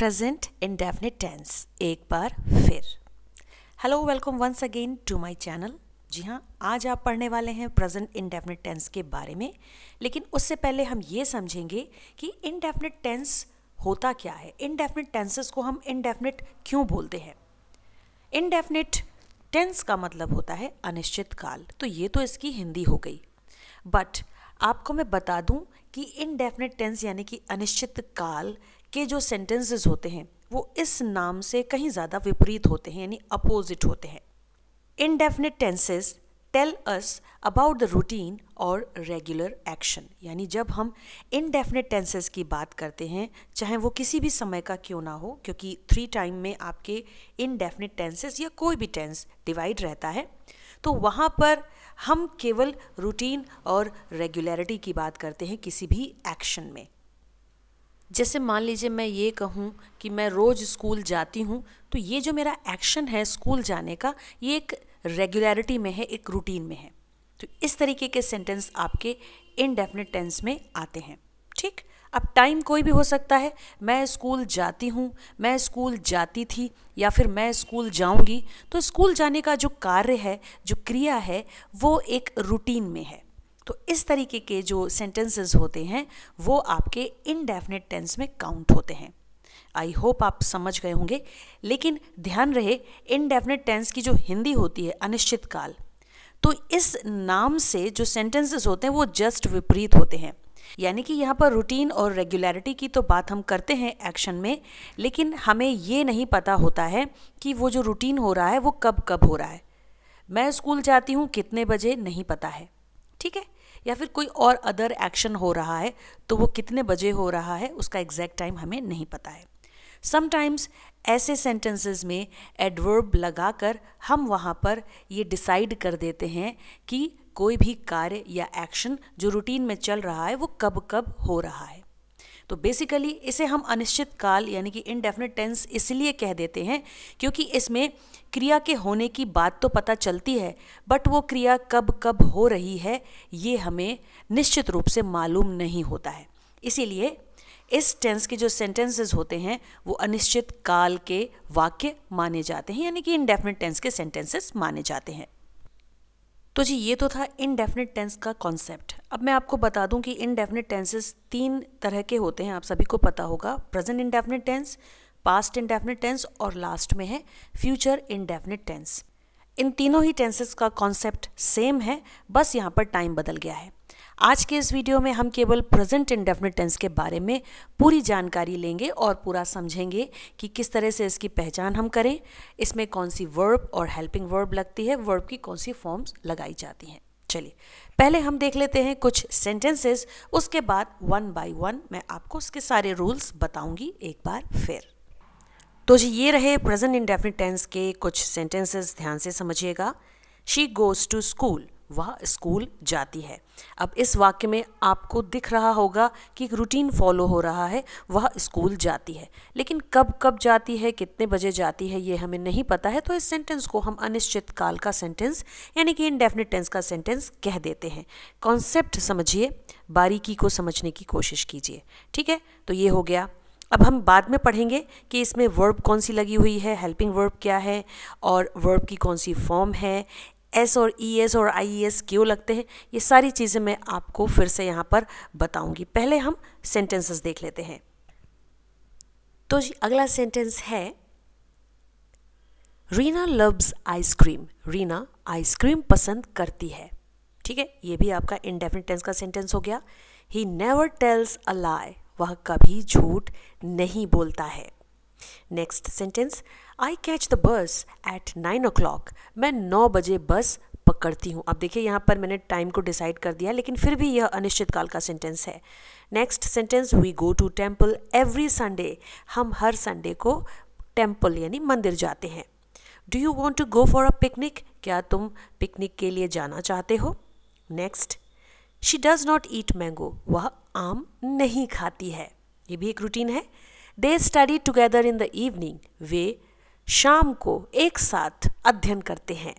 Present definite tense एक बार फिर hello welcome once again to my channel जी हाँ आज आप पढ़ने वाले हैं प्रेजेंट इंडेफिनिट टेंस के बारे में लेकिन उससे पहले हम ये समझेंगे कि इनडेफिनिट टेंस होता क्या है इनडेफिनिट टेंसेस को हम इनडेफिनिट क्यों बोलते हैं इनडेफिनिट टेंस का मतलब होता है अनिश्चित काल तो ये तो इसकी हिंदी हो गई बट आपको मैं बता दूं कि इनडेफिनिट टेंस यानी कि अनिश्चित काल के जो सेंटेंसेस होते हैं वो इस नाम से कहीं ज़्यादा विपरीत होते हैं यानी अपोजिट होते हैं indefinite tenses tell us about the routine और रेगुलर एक्शन यानी जब हम इनडेफिनेट टेंसेस की बात करते हैं चाहे वो किसी भी समय का क्यों ना हो क्योंकि थ्री टाइम में आपके इनडेफिनेट टेंसेस या कोई भी टेंस डिवाइड रहता है तो वहाँ पर हम केवल रूटीन और रेगुलरिटी की बात करते हैं किसी भी एक्शन में जैसे मान लीजिए मैं ये कहूँ कि मैं रोज़ स्कूल जाती हूँ तो ये जो मेरा एक्शन है स्कूल जाने का ये एक रेगुलरिटी में है एक रूटीन में है तो इस तरीके के सेंटेंस आपके इनडेफिनेट टेंस में आते हैं ठीक अब टाइम कोई भी हो सकता है मैं स्कूल जाती हूँ मैं स्कूल जाती थी या फिर मैं स्कूल जाऊँगी तो स्कूल जाने का जो कार्य है जो क्रिया है वो एक रूटीन में है तो इस तरीके के जो सेंटेंसेस होते हैं वो आपके इनडेफिनेट टेंस में काउंट होते हैं आई होप आप समझ गए होंगे लेकिन ध्यान रहे इनडेफिनेट टेंस की जो हिंदी होती है अनिश्चित काल तो इस नाम से जो सेंटेंसेस होते हैं वो जस्ट विपरीत होते हैं यानी कि यहाँ पर रूटीन और रेगुलरिटी की तो बात हम करते हैं एक्शन में लेकिन हमें ये नहीं पता होता है कि वो जो रूटीन हो रहा है वो कब कब हो रहा है मैं स्कूल जाती हूँ कितने बजे नहीं पता है ठीक है या फिर कोई और अदर एक्शन हो रहा है तो वो कितने बजे हो रहा है उसका एग्जैक्ट टाइम हमें नहीं पता है समटाइम्स ऐसे सेंटेंसेस में एडवर्ब लगाकर हम वहाँ पर ये डिसाइड कर देते हैं कि कोई भी कार्य या एक्शन जो रूटीन में चल रहा है वो कब कब हो रहा है तो बेसिकली इसे हम अनिश्चित काल यानी कि इनडेफिनेट टेंस इसलिए कह देते हैं क्योंकि इसमें क्रिया के होने की बात तो पता चलती है बट वो क्रिया कब कब हो रही है ये हमें निश्चित रूप से मालूम नहीं होता है इसीलिए इस टेंस के जो सेंटेंसेस होते हैं वो अनिश्चित काल के वाक्य माने जाते हैं यानी कि इनडेफिनेट टेंस के सेंटेंसेस माने जाते हैं तो जी ये तो था इनडेफिनेट टेंस का कॉन्सेप्ट अब मैं आपको बता दूं कि इनडेफिनेट टेंसेस तीन तरह के होते हैं आप सभी को पता होगा present indefinite tense past indefinite tense और लास्ट में है फ्यूचर इंडेफिनिट टेंस इन तीनों ही टेंसेस का कॉन्सेप्ट सेम है बस यहाँ पर टाइम बदल गया है आज के इस वीडियो में हम केवल प्रेजेंट इंडेफिनिट टेंस के बारे में पूरी जानकारी लेंगे और पूरा समझेंगे कि किस तरह से इसकी पहचान हम करें इसमें कौन सी वर्ब और हेल्पिंग वर्ब लगती है वर्ब की कौन सी फॉर्म्स लगाई जाती हैं चलिए पहले हम देख लेते हैं कुछ सेंटेंसेस उसके बाद वन बाय वन मैं आपको उसके सारे रूल्स बताऊंगी एक बार फिर तो जी ये रहे प्रेजेंट इंडेफिनिट टेंस के कुछ सेंटेंसेस ध्यान से समझिएगा शी गोज़ टू स्कूल वह स्कूल जाती है अब इस वाक्य में आपको दिख रहा होगा कि एक रूटीन फॉलो हो रहा है वह स्कूल जाती है लेकिन कब कब जाती है कितने बजे जाती है ये हमें नहीं पता है तो इस सेंटेंस को हम अनिश्चित काल का सेंटेंस यानी कि इनडेफिनिट टेंस का सेंटेंस कह देते हैं कॉन्सेप्ट समझिए बारीकी को समझने की कोशिश कीजिए ठीक है तो ये हो गया अब हम बाद में पढ़ेंगे कि इसमें वर्ब कौन सी लगी हुई है हेल्पिंग वर्ब क्या है और वर्ब की कौन सी फॉर्म है एस और ई एस और आई एस क्यों लगते हैं ये सारी चीज़ें मैं आपको फिर से यहाँ पर बताऊँगी पहले हम सेंटेंसेस देख लेते हैं तो जी अगला सेंटेंस है Reena loves ice cream Reena ice cream पसंद करती है ठीक है ये भी आपका इनडेफिनेट टेंस का सेंटेंस हो गया ही नेवर टेल्स अ लाई वह कभी झूठ नहीं बोलता है next sentence I catch the bus at nine o'clock मैं नौ बजे बस पकड़ती हूँ अब देखिए यहाँ पर मैंने टाइम को डिसाइड कर दिया लेकिन फिर भी यह अनिश्चित काल का सेंटेंस है next sentence we go to temple every Sunday हम हर संडे को टेम्पल यानी मंदिर जाते हैं do you want to go for a picnic क्या तुम पिकनिक के लिए जाना चाहते हो next she does not eat mango वह आम नहीं खाती है ये भी एक रूटीन है they study together in the evening वे शाम को एक साथ अध्ययन करते हैं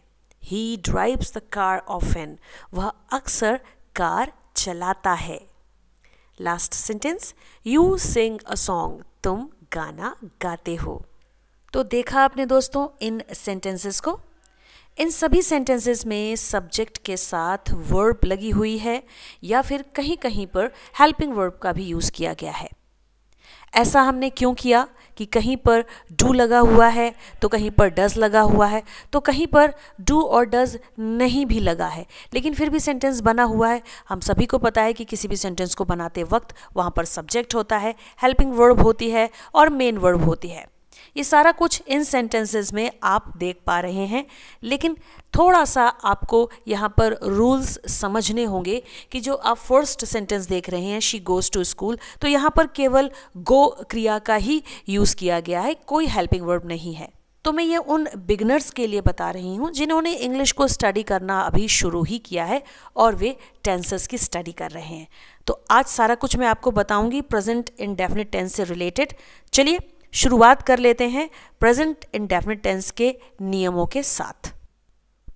he drives the car often वह अक्सर कार चलाता है last sentence you sing a song तुम गाना गाते हो तो देखा आपने दोस्तों इन सेंटेंसेस को इन सभी सेंटेंसेस में सब्जेक्ट के साथ वर्ब लगी हुई है या फिर कहीं कहीं पर हेल्पिंग वर्ब का भी यूज़ किया गया है ऐसा हमने क्यों किया कि कहीं पर डू लगा हुआ है तो कहीं पर डज लगा हुआ है तो कहीं पर डू और डज नहीं भी लगा है लेकिन फिर भी सेंटेंस बना हुआ है हम सभी को पता है कि किसी भी सेंटेंस को बनाते वक्त वहाँ पर सब्जेक्ट होता है हेल्पिंग वर्ब होती है और मेन वर्ब होती है ये सारा कुछ इन सेंटेंसेस में आप देख पा रहे हैं लेकिन थोड़ा सा आपको यहाँ पर रूल्स समझने होंगे कि जो आप फर्स्ट सेंटेंस देख रहे हैं शी गोज़ टू स्कूल तो यहाँ पर केवल गो क्रिया का ही यूज़ किया गया है कोई हेल्पिंग वर्ब नहीं है तो मैं ये उन बिगनर्स के लिए बता रही हूँ जिन्होंने इंग्लिश को स्टडी करना अभी शुरू ही किया है और वे टेंसेस की स्टडी कर रहे हैं तो आज सारा कुछ मैं आपको बताऊँगी प्रेजेंट डेफिनेट टेंस से रिलेटेड चलिए शुरुआत कर लेते हैं प्रेजेंट इंडेफिनिट टेंस के नियमों के साथ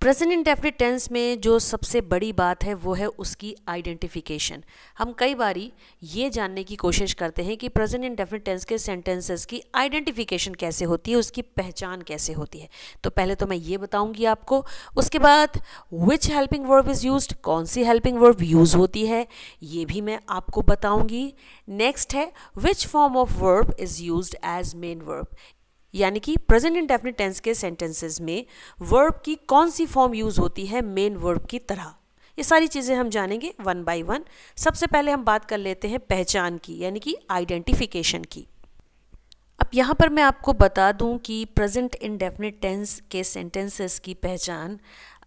प्रेजेंट इंडेफिनिट टेंस में जो सबसे बड़ी बात है वो है उसकी आइडेंटिफिकेशन हम कई बारी ये जानने की कोशिश करते हैं कि प्रेजेंट इंडेफिनिट टेंस के सेंटेंसेस की आइडेंटिफिकेशन कैसे होती है उसकी पहचान कैसे होती है तो पहले तो मैं ये बताऊंगी आपको उसके बाद which helping verb is use कौन सी हेल्पिंग वर्ब यूज़ होती है ये भी मैं आपको बताऊँगी नेक्स्ट है which form of verb is use as main verb यानी कि प्रेजेंट इंडेफिनिट टेंस के सेंटेंसेस में वर्ब की कौन सी फॉर्म यूज़ होती है मेन वर्ब की तरह ये सारी चीज़ें हम जानेंगे वन बाय वन सबसे पहले हम बात कर लेते हैं पहचान की यानी कि आइडेंटिफिकेशन की अब यहाँ पर मैं आपको बता दूँ कि प्रेजेंट इंडेफिनिट टेंस के सेंटेंसेस की पहचान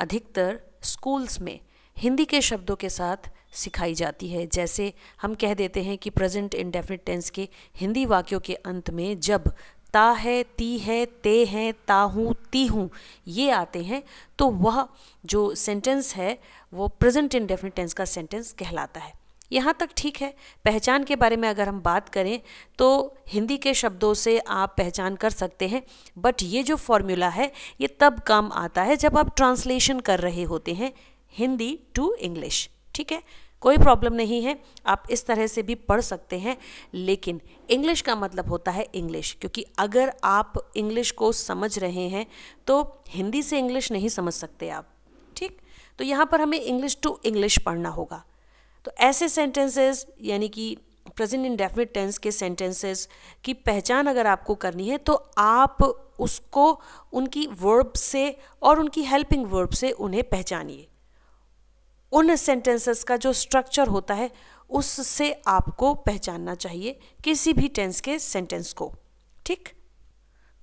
अधिकतर स्कूल्स में हिंदी के शब्दों के साथ सिखाई जाती है जैसे हम कह देते हैं कि प्रेजेंट इंडेफिनिट टेंस के हिंदी वाक्यों के अंत में जब ता है ती है ते हैं ताहूँ ती हूँ ये आते हैं तो वह जो सेंटेंस है वो प्रेजेंट इंडेफिनिट टेंस का सेंटेंस कहलाता है यहाँ तक ठीक है पहचान के बारे में अगर हम बात करें तो हिंदी के शब्दों से आप पहचान कर सकते हैं बट ये जो फॉर्मूला है ये तब काम आता है जब आप ट्रांसलेशन कर रहे होते हैं हिंदी टू इंग्लिश ठीक है कोई प्रॉब्लम नहीं है आप इस तरह से भी पढ़ सकते हैं लेकिन इंग्लिश का मतलब होता है इंग्लिश क्योंकि अगर आप इंग्लिश को समझ रहे हैं तो हिंदी से इंग्लिश नहीं समझ सकते आप ठीक तो यहाँ पर हमें इंग्लिश टू इंग्लिश पढ़ना होगा तो ऐसे सेंटेंसेस यानी कि प्रेजेंट डेफिनेट टेंस के सेंटेंसेस की पहचान अगर आपको करनी है तो आप उसको उनकी वर्ब से और उनकी हेल्पिंग वर्ब से उन्हें पहचानिए उन सेंटेंसेस का जो स्ट्रक्चर होता है उससे आपको पहचानना चाहिए किसी भी टेंस के सेंटेंस को ठीक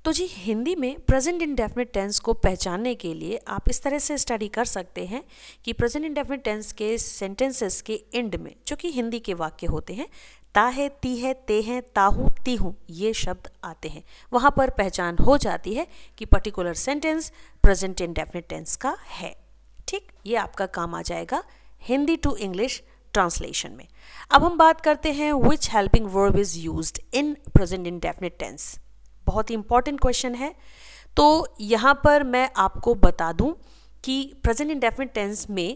तो जी हिंदी में प्रेजेंट डेफिनेट टेंस को पहचानने के लिए आप इस तरह से स्टडी कर सकते हैं कि प्रेजेंट डेफिनेट टेंस के सेंटेंसेस के एंड में जो कि हिंदी के वाक्य होते हैं ता है ती है ते हैं ताहू तीहू ये शब्द आते हैं वहाँ पर पहचान हो जाती है कि particular sentence present definite tense का है ठीक ये आपका काम आ जाएगा हिंदी टू इंग्लिश ट्रांसलेशन में अब हम बात करते हैं which helping verb is use in present definite tense बहुत ही इंपॉर्टेंट क्वेश्चन है तो यहाँ पर मैं आपको बता दूँ कि प्रेजेंट डेफिनेट टेंस में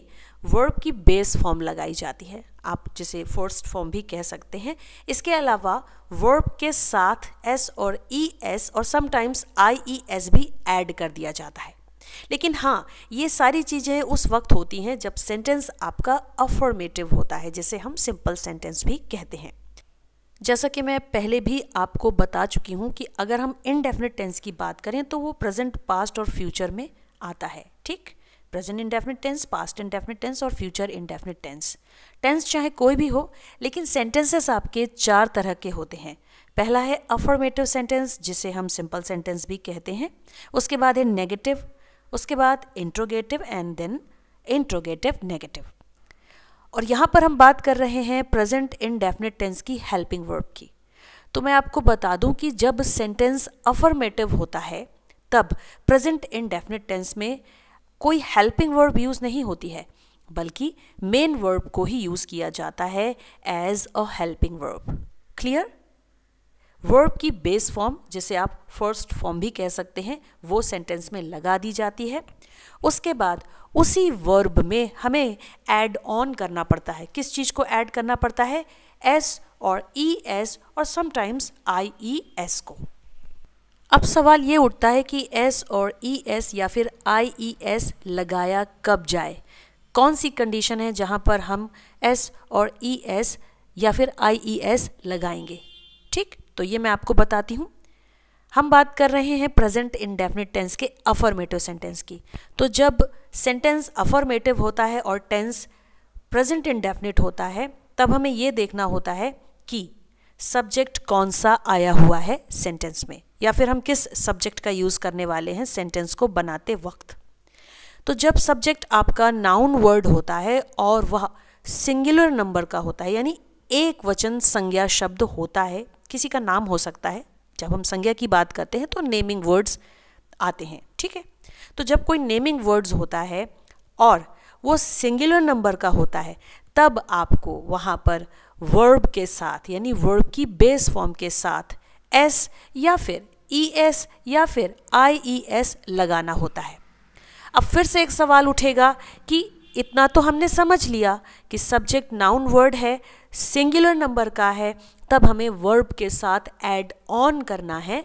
वर्ब की बेस फॉर्म लगाई जाती है आप जिसे फर्स्ट फॉर्म भी कह सकते हैं इसके अलावा वर्ब के साथ एस और ई एस और समटाइम्स आई ई एस भी ऐड कर दिया जाता है लेकिन हाँ ये सारी चीज़ें उस वक्त होती हैं जब सेंटेंस आपका अफॉर्मेटिव होता है जिसे हम सिंपल सेंटेंस भी कहते हैं जैसा कि मैं पहले भी आपको बता चुकी हूँ कि अगर हम इनडेफिनेट टेंस की बात करें तो वो प्रेजेंट पास्ट और फ्यूचर में आता है ठीक present indefinite tense past indefinite tense और फ्यूचर इंडेफिनेट टेंस टेंस चाहे कोई भी हो लेकिन सेंटेंसेस आपके चार तरह के होते हैं पहला है अफर्मेटिव सेंटेंस जिसे हम सिंपल सेंटेंस भी कहते हैं उसके बाद है नेगेटिव उसके बाद interrogative and then interrogative negative और यहाँ पर हम बात कर रहे हैं प्रेजेंट इनडेफिनेट टेंस की हेल्पिंग वर्ब की तो मैं आपको बता दूं कि जब सेंटेंस अफर्मेटिव होता है तब प्रेजेंट इनडेफिनेट टेंस में कोई हेल्पिंग वर्ब यूज़ नहीं होती है बल्कि मेन वर्ब को ही यूज़ किया जाता है as a helping verb clear verb की बेस फॉर्म जिसे आप फर्स्ट फॉर्म भी कह सकते हैं वो सेंटेंस में लगा दी जाती है उसके बाद उसी वर्ब में हमें ऐड ऑन करना पड़ता है किस चीज़ को ऐड करना पड़ता है एस और ई e एस और समटाइम्स आई ई एस को अब सवाल ये उठता है कि एस और ई e एस या फिर आई ई एस लगाया कब जाए कौन सी कंडीशन है जहाँ पर हम एस और ई e एस या फिर आई ई एस लगाएंगे तो ये मैं आपको बताती हूँ हम बात कर रहे हैं प्रेजेंट डेफिनेट टेंस के अफर्मेटिव सेंटेंस की तो जब सेंटेंस अफर्मेटिव होता है और टेंस प्रेजेंट डेफिनेट होता है तब हमें ये देखना होता है कि सब्जेक्ट कौन सा आया हुआ है सेंटेंस में या फिर हम किस सब्जेक्ट का यूज़ करने वाले हैं सेंटेंस को बनाते वक्त तो जब सब्जेक्ट आपका नाउन वर्ड होता है और वह सिंगुलर नंबर का होता है यानी एक वचन संज्ञा शब्द होता है किसी का नाम हो सकता है जब हम संज्ञा की बात करते हैं तो नेमिंग वर्ड्स आते हैं ठीक है तो जब कोई नेमिंग वर्ड्स होता है और वो सिंगुलर नंबर का होता है तब आपको वहाँ पर वर्ब के साथ यानी वर्ब की बेस फॉर्म के साथ एस या फिर ई एस या फिर आई ई एस लगाना होता है अब फिर से एक सवाल उठेगा कि इतना तो हमने समझ लिया कि सब्जेक्ट नाउन वर्ड है सिंगुलर नंबर का है तब हमें वर्ब के साथ एड ऑन करना है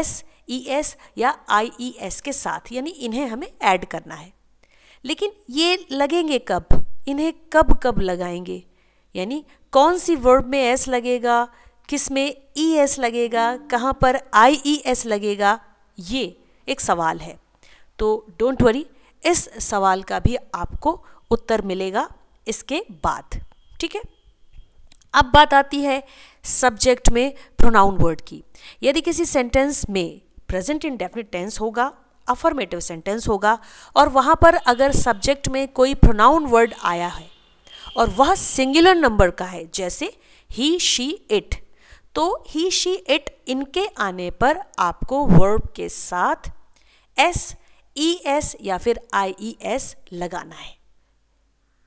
एस ई एस या आई ई एस के साथ यानी इन्हें हमें ऐड करना है लेकिन ये लगेंगे कब इन्हें कब कब लगाएंगे यानी कौन सी वर्ब में एस लगेगा किस में ई e, एस लगेगा कहाँ पर आई ई एस लगेगा ये एक सवाल है तो डोंट वरी इस सवाल का भी आपको उत्तर मिलेगा इसके बाद ठीक है अब बात आती है सब्जेक्ट में प्रोनाउन वर्ड की यदि किसी सेंटेंस में प्रेजेंट इंडेफिनिट टेंस होगा अफर्मेटिव सेंटेंस होगा और वहाँ पर अगर सब्जेक्ट में कोई प्रोनाउन वर्ड आया है और वह सिंगुलर नंबर का है जैसे ही शी इट तो ही शी इट इनके आने पर आपको वर्ब के साथ एस ई एस या फिर आई ई एस लगाना है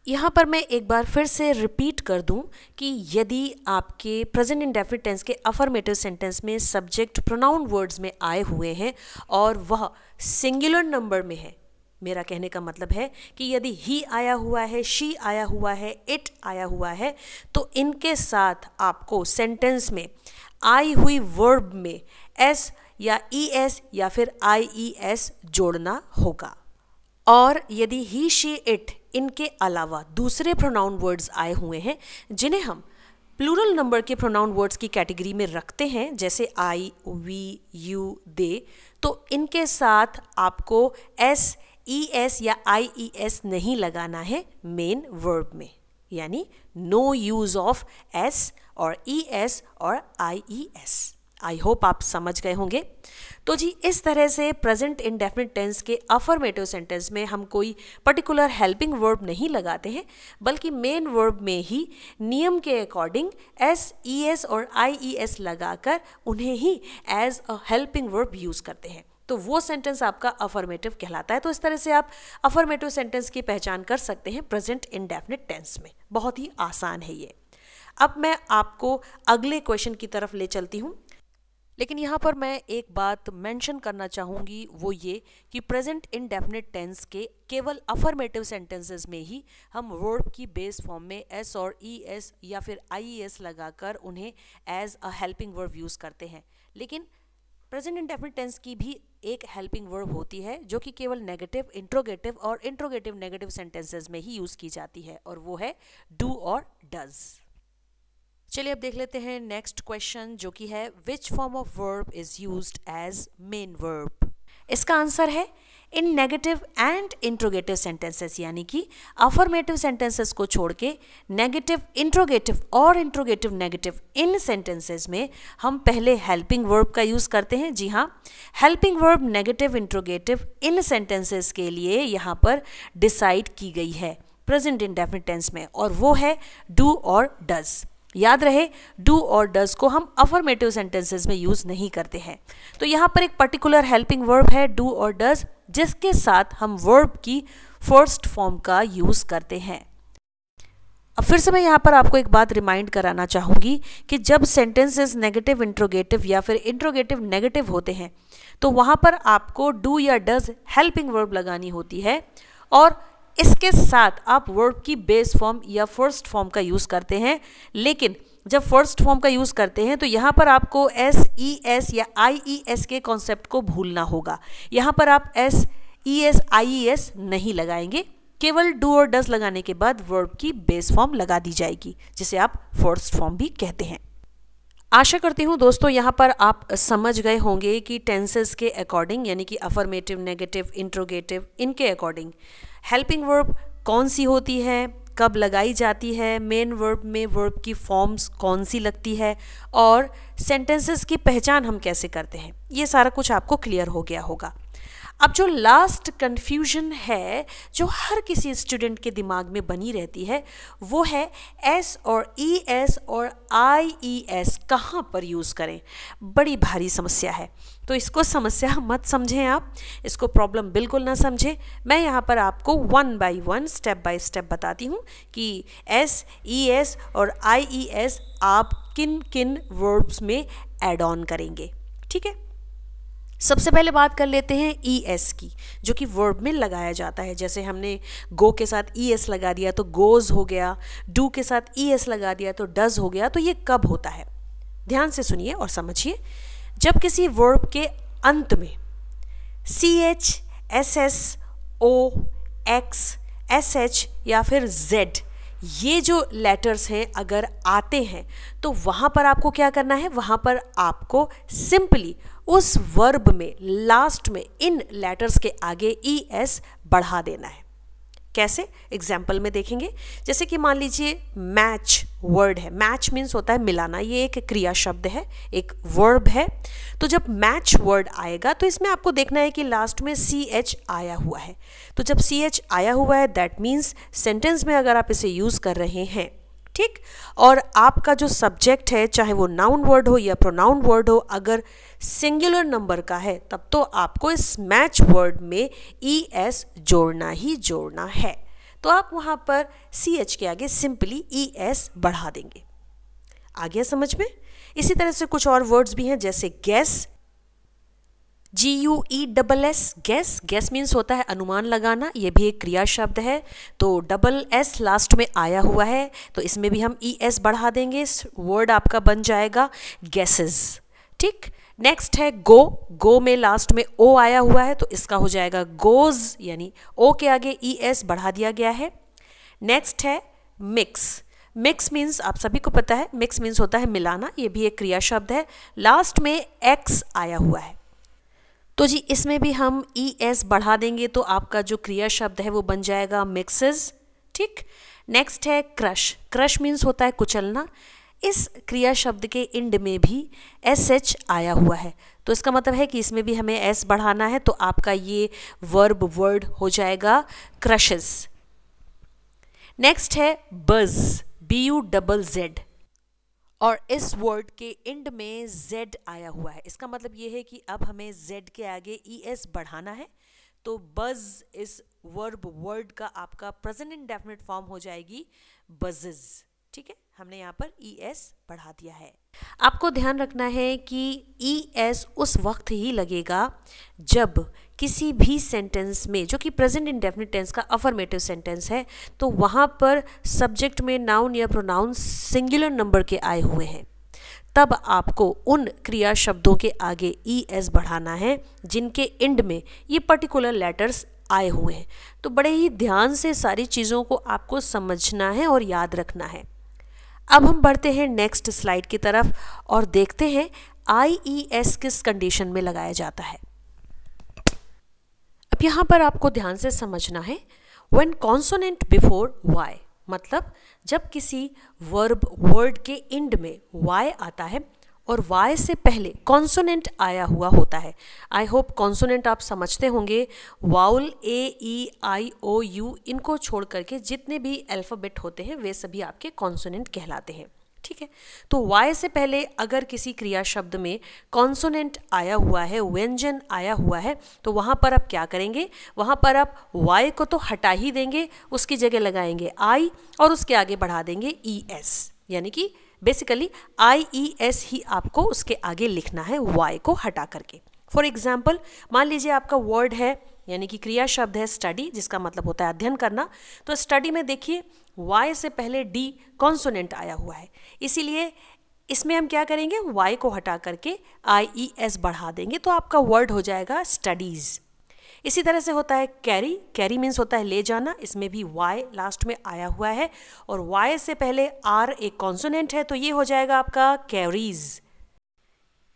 यहाँ पर मैं एक बार फिर से रिपीट कर दूँ कि यदि आपके प्रेजेंट इंडेफिनिट टेंस के अफर्मेटिव सेंटेंस में सब्जेक्ट प्रोनाउन वर्ड्स में आए हुए हैं और वह सिंगुलर नंबर में है मेरा कहने का मतलब है कि यदि ही आया हुआ है शी आया हुआ है इट आया हुआ है तो इनके साथ आपको सेंटेंस में आई हुई वर्ब में एस या ई एस या फिर आई ई एस जोड़ना होगा और यदि ही शी इट इनके अलावा दूसरे प्रोनाउन वर्ड्स आए हुए हैं जिन्हें हम प्लूरल नंबर के प्रोनाउन वर्ड्स की कैटेगरी में रखते हैं जैसे आई वी यू दे तो इनके साथ आपको एस ई एस या आई ई एस नहीं लगाना है मेन वर्ब में यानी नो यूज़ ऑफ एस और ई e, एस और आई ई एस आई होप आप समझ गए होंगे तो जी इस तरह से प्रेजेंट डेफिनेट टेंस के अफर्मेटिव सेंटेंस में हम कोई पर्टिकुलर हेल्पिंग वर्ब नहीं लगाते हैं बल्कि मेन वर्ब में ही नियम के अकॉर्डिंग एस ई एस और आई ई एस लगाकर उन्हें ही as a helping verb use करते हैं तो वो सेंटेंस आपका अफर्मेटिव कहलाता है तो इस तरह से आप अफर्मेटिव सेंटेंस की पहचान कर सकते हैं प्रेजेंट डेफिनेट टेंस में बहुत ही आसान है ये अब मैं आपको अगले क्वेश्चन की तरफ ले चलती हूँ लेकिन यहाँ पर मैं एक बात मेंशन करना चाहूँगी वो ये कि प्रेजेंट डेफिनेट टेंस के केवल अफर्मेटिव सेंटेंसेस में ही हम वर्ब की बेस फॉर्म में एस और ई एस या फिर आई एस लगाकर उन्हें as a helping verb use करते हैं लेकिन प्रेजेंट डेफिनेट टेंस की भी एक हेल्पिंग वर्ब होती है जो कि केवल नेगेटिव इंट्रोगेटिव और इंट्रोगेटिव नेगेटिव सेंटेंसेज में ही यूज़ की जाती है और वो है डू और डज़ चलिए अब देख लेते हैं नेक्स्ट क्वेश्चन जो कि है which form of verb is use as main verb इसका आंसर है in negative and interrogative sentences यानी कि अफर्मेटिव सेंटेंसेस को छोड़ के नेगेटिव इंट्रोगेटिव और इंट्रोगेटिव नेगेटिव इन सेंटेंसेस में हम पहले हेल्पिंग वर्ब का यूज़ करते हैं जी हाँ हेल्पिंग वर्ब नेगेटिव इंट्रोगेटिव इन सेंटेंसेस के लिए यहाँ पर डिसाइड की गई है प्रेजेंट इन टेंस में और वो है डू और डज़ याद रहे डू और डज को हम अफर्मेटिव सेंटेंसेज में यूज़ नहीं करते हैं तो यहाँ पर एक पर्टिकुलर हेल्पिंग वर्ब है डू और डज जिसके साथ हम वर्ब की फर्स्ट फॉर्म का यूज़ करते हैं अब फिर से मैं यहाँ पर आपको एक बात रिमाइंड कराना चाहूँगी कि जब सेंटेंसेस नेगेटिव इंट्रोगेटिव या फिर इंट्रोगेटिव नेगेटिव होते हैं तो वहाँ पर आपको डू या डज हेल्पिंग वर्ब लगानी होती है और इसके साथ आप वर्ब की बेस फॉर्म या फर्स्ट फॉर्म का यूज़ करते हैं लेकिन जब फर्स्ट फॉर्म का यूज़ करते हैं तो यहाँ पर आपको एस ई एस या आई ई एस के कॉन्सेप्ट को भूलना होगा यहाँ पर आप S E S I E S नहीं लगाएंगे केवल डू और डज लगाने के बाद वर्ब की बेस फॉर्म लगा दी जाएगी जिसे आप फर्स्ट फॉर्म भी कहते हैं आशा करती हूँ दोस्तों यहाँ पर आप समझ गए होंगे कि टेंसेस के अकॉर्डिंग यानी कि अफर्मेटिव नेगेटिव इंट्रोगेटिव इनके अकॉर्डिंग हेल्पिंग वर्ब कौन सी होती है कब लगाई जाती है मेन वर्ब में वर्ब की फॉर्म्स कौन सी लगती है और सेंटेंसेस की पहचान हम कैसे करते हैं ये सारा कुछ आपको क्लियर हो गया होगा अब जो लास्ट कन्फ्यूजन है जो हर किसी स्टूडेंट के दिमाग में बनी रहती है वो है एस और ई e एस और आई ई एस कहाँ पर यूज़ करें बड़ी भारी समस्या है तो इसको समस्या मत समझें आप इसको प्रॉब्लम बिल्कुल ना समझें मैं यहाँ पर आपको one by one step by step बताती हूँ कि एस ई एस और आई ई एस आप किन किन वर्ब्स में एड ऑन करेंगे ठीक है सबसे पहले बात कर लेते हैं ई e, एस की जो कि वर्ब में लगाया जाता है जैसे हमने गो के साथ ई e, एस लगा दिया तो गोज हो गया डू के साथ ई e, एस लगा दिया तो डज हो गया तो ये कब होता है ध्यान से सुनिए और समझिए जब किसी वर्ब के अंत में C H S S O X S H या फिर जेड ये जो लेटर्स हैं अगर आते हैं तो वहाँ पर आपको क्या करना है वहाँ पर आपको सिंपली उस वर्ब में लास्ट में इन लेटर्स के आगे ई e एस बढ़ा देना है कैसे एग्जाम्पल में देखेंगे जैसे कि मान लीजिए मैच वर्ड है मैच मीन्स होता है मिलाना ये एक क्रिया शब्द है एक वर्ब है तो जब मैच वर्ड आएगा तो इसमें आपको देखना है कि लास्ट में सी एच आया हुआ है तो जब सी एच आया हुआ है दैट मीन्स सेंटेंस में अगर आप इसे यूज़ कर रहे हैं ठीक और आपका जो सब्जेक्ट है चाहे वो नाउन वर्ड हो या प्रोनाउन वर्ड हो अगर सिंगुलर नंबर का है तब तो आपको इस मैच वर्ड में ई e एस जोड़ना ही जोड़ना है तो आप वहाँ पर सी एच के आगे सिंपली ई एस बढ़ा देंगे आ गया समझ में इसी तरह से कुछ और वर्ड्स भी हैं जैसे guess G U E double S guess guess means होता है अनुमान लगाना ये भी एक क्रिया शब्द है तो डबल एस लास्ट में आया हुआ है तो इसमें भी हम ई e एस बढ़ा देंगे वर्ड आपका बन जाएगा गैसेस ठीक नेक्स्ट है गो गो में लास्ट में ओ आया हुआ है तो इसका हो जाएगा गोज यानी ओ के आगे ई e एस बढ़ा दिया गया है नेक्स्ट है मिक्स मिक्स मीन्स आप सभी को पता है मिक्स मीन्स होता है मिलाना ये भी एक क्रिया शब्द है लास्ट में एक्स आया हुआ है तो जी इसमें भी हम ई e एस बढ़ा देंगे तो आपका जो क्रिया शब्द है वो बन जाएगा मिक्सेस ठीक नेक्स्ट है क्रश क्रश मीन्स होता है कुचलना इस क्रिया शब्द के इंड में भी एस एच आया हुआ है तो इसका मतलब है कि इसमें भी हमें एस बढ़ाना है तो आपका ये वर्ब वर्ड हो जाएगा क्रशेस नेक्स्ट है बज बी यू डबल जेड और इस वर्ड के इंड में z आया हुआ है इसका मतलब ये है कि अब हमें z के आगे ई e एस बढ़ाना है तो बज इस वर्ब वर्ड का आपका प्रेजेंट इंडेफिनेट फॉर्म हो जाएगी बजेज ठीक है हमने यहाँ पर ई e एस बढ़ा दिया है आपको ध्यान रखना है कि ई e एस उस वक्त ही लगेगा जब किसी भी सेंटेंस में जो कि प्रेजेंट इंडेफिनिट टेंस का अफर्मेटिव सेंटेंस है तो वहाँ पर सब्जेक्ट में नाउन या प्रोनाउन सिंगुलर नंबर के आए हुए हैं तब आपको उन क्रिया शब्दों के आगे ई e एस बढ़ाना है जिनके एंड में ये पर्टिकुलर लेटर्स आए हुए हैं तो बड़े ही ध्यान से सारी चीज़ों को आपको समझना है और याद रखना है अब हम बढ़ते हैं नेक्स्ट स्लाइड की तरफ और देखते हैं आई e किस कंडीशन में लगाया जाता है अब यहाँ पर आपको ध्यान से समझना है वेन कॉन्सोनेंट बिफोर वाई मतलब जब किसी वर्ब वर्ड के एंड में वाई आता है और वाई से पहले कॉन्सोनेंट आया हुआ होता है आई होप कॉन्सोनेंट आप समझते होंगे vowel A E I O you इनको छोड़ करके जितने भी अल्फ़ाबेट होते हैं वे सभी आपके कॉन्सोनेंट कहलाते हैं ठीक है तो वाय से पहले अगर किसी क्रिया शब्द में कॉन्सोनेंट आया हुआ है व्यंजन आया हुआ है तो वहाँ पर आप क्या करेंगे वहाँ पर आप वाय को तो हटा ही देंगे उसकी जगह लगाएंगे आई और उसके आगे बढ़ा देंगे ई e एस यानी कि बेसिकली आई ई एस ही आपको उसके आगे लिखना है वाई को हटा करके फॉर एग्जाम्पल मान लीजिए आपका वर्ड है यानी कि क्रिया शब्द है स्टडी जिसका मतलब होता है अध्ययन करना तो स्टडी में देखिए वाई से पहले डी कॉन्सोनेंट आया हुआ है इसीलिए इसमें हम क्या करेंगे वाई को हटा करके आई ई एस बढ़ा देंगे तो आपका वर्ड हो जाएगा स्टडीज़ इसी तरह से होता है कैरी कैरी मीन्स होता है ले जाना इसमें भी वाई लास्ट में आया हुआ है और वाई से पहले आर एक कॉन्सोनेंट है तो ये हो जाएगा आपका कैरीज़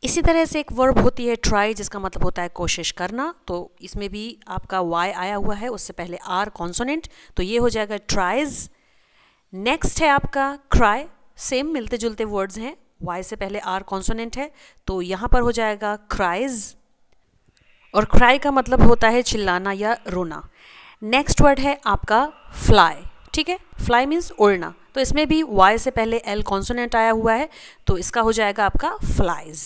इसी तरह से एक वर्ब होती है ट्राई जिसका मतलब होता है कोशिश करना तो इसमें भी आपका वाई आया हुआ है उससे पहले आर कॉन्सोनेंट तो ये हो जाएगा ट्राइज नेक्स्ट है आपका क्राई सेम मिलते जुलते वर्ड्स हैं वाई से पहले आर कॉन्सोनेंट है तो यहाँ पर हो जाएगा क्राइज़ और क्राई का मतलब होता है चिल्लाना या रोना नेक्स्ट वर्ड है आपका फ्लाई ठीक है फ्लाई मीन्स उड़ना तो इसमें भी वाई से पहले एल कॉन्सोनेंट आया हुआ है तो इसका हो जाएगा आपका फ्लाइज़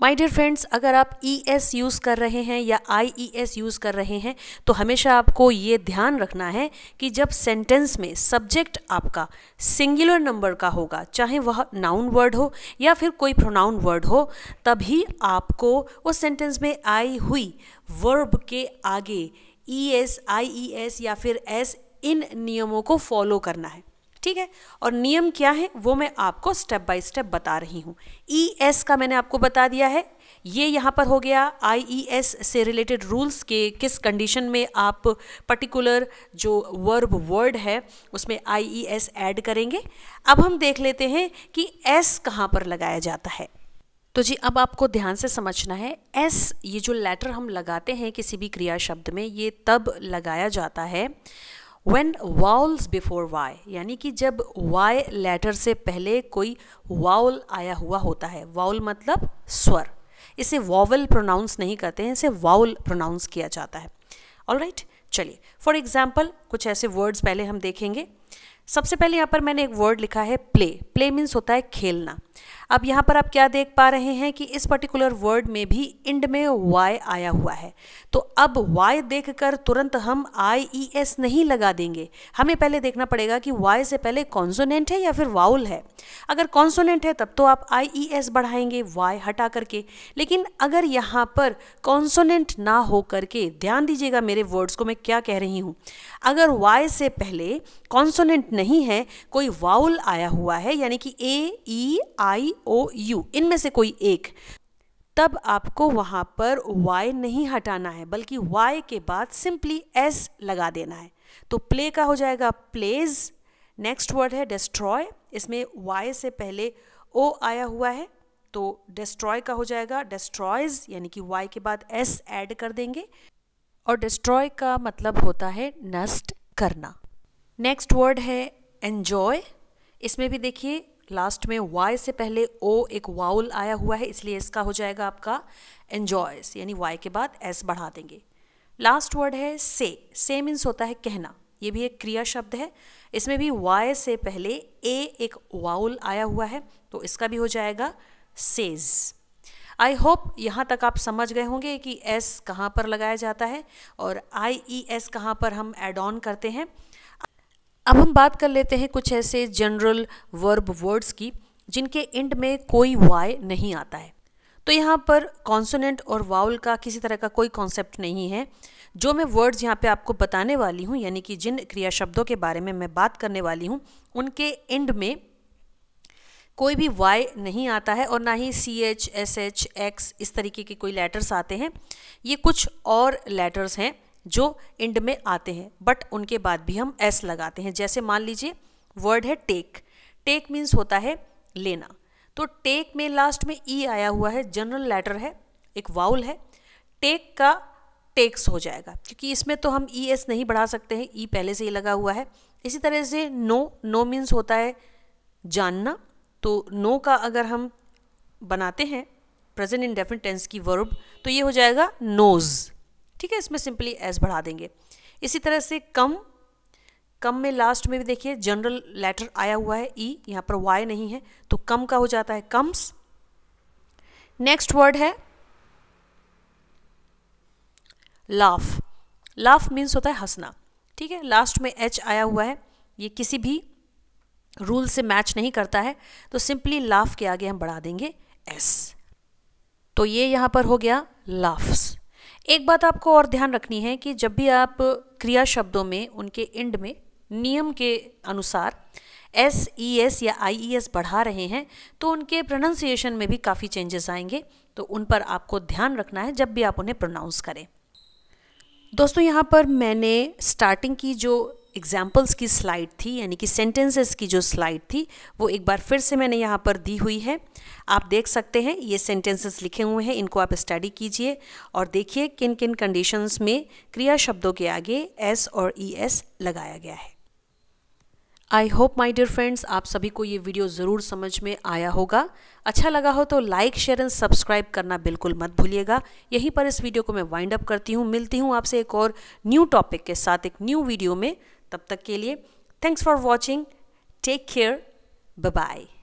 माय डियर फ्रेंड्स अगर आप ई एस यूज़ कर रहे हैं या आई ई एस यूज़ कर रहे हैं तो हमेशा आपको ये ध्यान रखना है कि जब सेंटेंस में सब्जेक्ट आपका सिंगुलर नंबर का होगा चाहे वह नाउन वर्ड हो या फिर कोई प्रोनाउन वर्ड हो तभी आपको उस सेंटेंस में आई हुई वर्ब के आगे ई एस आई ई एस या फिर एस इन नियमों को फॉलो करना है ठीक है और नियम क्या है वो मैं आपको स्टेप बाय स्टेप बता रही हूँ ई e एस का मैंने आपको बता दिया है ये यहाँ पर हो गया आई ई एस से रिलेटेड रूल्स के किस कंडीशन में आप पर्टिकुलर जो वर्ब वर्ड है उसमें आई ई एस ऐड करेंगे अब हम देख लेते हैं कि एस कहाँ पर लगाया जाता है तो जी अब आपको ध्यान से समझना है एस ये जो लेटर हम लगाते हैं किसी भी क्रिया शब्द में ये तब लगाया जाता है वेन वाउल्स बिफोर वाई यानी कि जब वाई लेटर से पहले कोई वाउल आया हुआ होता है वाउल मतलब स्वर इसे वॉवल प्रोनाउंस नहीं कहते हैं इसे वाउल प्रोनाउंस किया जाता है ऑल राइट right? चलिए फॉर एग्जाम्पल कुछ ऐसे वर्ड्स पहले हम देखेंगे सबसे पहले यहाँ पर मैंने एक वर्ड लिखा है प्ले प्ले मीन्स होता है खेलना अब यहाँ पर आप क्या देख पा रहे हैं कि इस पर्टिकुलर वर्ड में भी इंड में वाई आया हुआ है तो अब वाई देखकर तुरंत हम आई ई एस नहीं लगा देंगे हमें पहले देखना पड़ेगा कि वाई से पहले कॉन्सोनेंट है या फिर वाउल है अगर कॉन्सोनेंट है तब तो आप आई ई एस बढ़ाएंगे वाई हटा करके लेकिन अगर यहाँ पर कॉन्सोनेंट ना हो करके ध्यान दीजिएगा मेरे वर्ड्स को मैं क्या कह रही हूँ अगर वाई से पहले कॉन्सोनेंट नहीं है कोई वाउल आया हुआ है यानी कि ए ई आई ओ यू e इनमें से कोई एक तब आपको वहां पर वाई नहीं हटाना है बल्कि वाई के बाद सिंपली एस लगा देना है तो प्ले का हो जाएगा प्लेज नेक्स्ट वर्ड है डिस्ट्रॉय इसमें वाई से पहले ओ आया हुआ है तो डिस्ट्रॉय का हो जाएगा डिस्ट्रॉयज यानी कि वाई के बाद एस ऐड कर देंगे और डिस्ट्रॉय का मतलब होता है नष्ट करना नेक्स्ट वर्ड है एन्जॉय इसमें भी देखिए लास्ट में वाई से पहले ओ एक वाउल आया हुआ है इसलिए इसका हो जाएगा आपका एन्जॉयस यानी वाई के बाद एस बढ़ा देंगे लास्ट वर्ड है से से मीन्स होता है कहना ये भी एक क्रिया शब्द है इसमें भी वाई से पहले ए एक वाउल आया हुआ है तो इसका भी हो जाएगा सेज आई होप यहाँ तक आप समझ गए होंगे कि एस कहाँ पर लगाया जाता है और आई ई एस कहाँ पर हम एड ऑन करते हैं अब हम बात कर लेते हैं कुछ ऐसे जनरल वर्ब वर्ड्स की जिनके एंड में कोई वाई नहीं आता है तो यहाँ पर कॉन्सोनेंट और वाउल का किसी तरह का कोई कॉन्सेप्ट नहीं है जो मैं वर्ड्स यहाँ पे आपको बताने वाली हूँ यानी कि जिन क्रिया शब्दों के बारे में मैं बात करने वाली हूँ उनके एंड में कोई भी वाई नहीं आता है और ना ही C H S H X इस तरीके के कोई लेटर्स आते हैं ये कुछ और लेटर्स हैं जो इंड में आते हैं बट उनके बाद भी हम एस लगाते हैं जैसे मान लीजिए वर्ड है टेक टेक मीन्स होता है लेना तो टेक में लास्ट में ई e आया हुआ है जनरल लेटर है एक वाउल है टेक का टेक्स हो जाएगा क्योंकि इसमें तो हम ई e एस नहीं बढ़ा सकते हैं ई e पहले से ही लगा हुआ है इसी तरह से नो नो मीन्स होता है जानना तो नो का अगर हम बनाते हैं प्रेजेंट इंडेफिनिट टेंस की वर्ब तो ये हो जाएगा नोज़ ठीक है इसमें सिंपली एस बढ़ा देंगे इसी तरह से कम कम में लास्ट में भी देखिए जनरल लेटर आया हुआ है ई e, यहाँ पर वाई नहीं है तो कम का हो जाता है कम्स नेक्स्ट वर्ड है लाफ लाफ मीन्स होता है हंसना ठीक है लास्ट में एच आया हुआ है ये किसी भी रूल से मैच नहीं करता है तो सिंपली लाफ के आगे हम बढ़ा देंगे एस तो ये यहाँ पर हो गया लाफ्स एक बात आपको और ध्यान रखनी है कि जब भी आप क्रिया शब्दों में उनके इंड में नियम के अनुसार एस ई एस या आई ई एस बढ़ा रहे हैं तो उनके प्रोनाउंसिएशन में भी काफ़ी चेंजेस आएंगे तो उन पर आपको ध्यान रखना है जब भी आप उन्हें प्रोनाउंस करें दोस्तों यहाँ पर मैंने स्टार्टिंग की जो एग्जाम्पल्स की स्लाइड थी यानी कि सेंटेंसेस की जो स्लाइड थी वो एक बार फिर से मैंने यहाँ पर दी हुई है आप देख सकते हैं ये सेंटेंसेस लिखे हुए हैं इनको आप स्टडी कीजिए और देखिए किन किन कंडीशंस में क्रिया शब्दों के आगे एस और ई e एस लगाया गया है I hope my dear friends आप सभी को ये वीडियो ज़रूर समझ में आया होगा अच्छा लगा हो तो लाइक शेयर एंड सब्सक्राइब करना बिल्कुल मत भूलिएगा यहीं पर इस वीडियो को मैं वाइंड अप करती हूँ मिलती हूँ आपसे एक और न्यू टॉपिक के साथ एक न्यू वीडियो में तब तक के लिए thanks for watching take care bye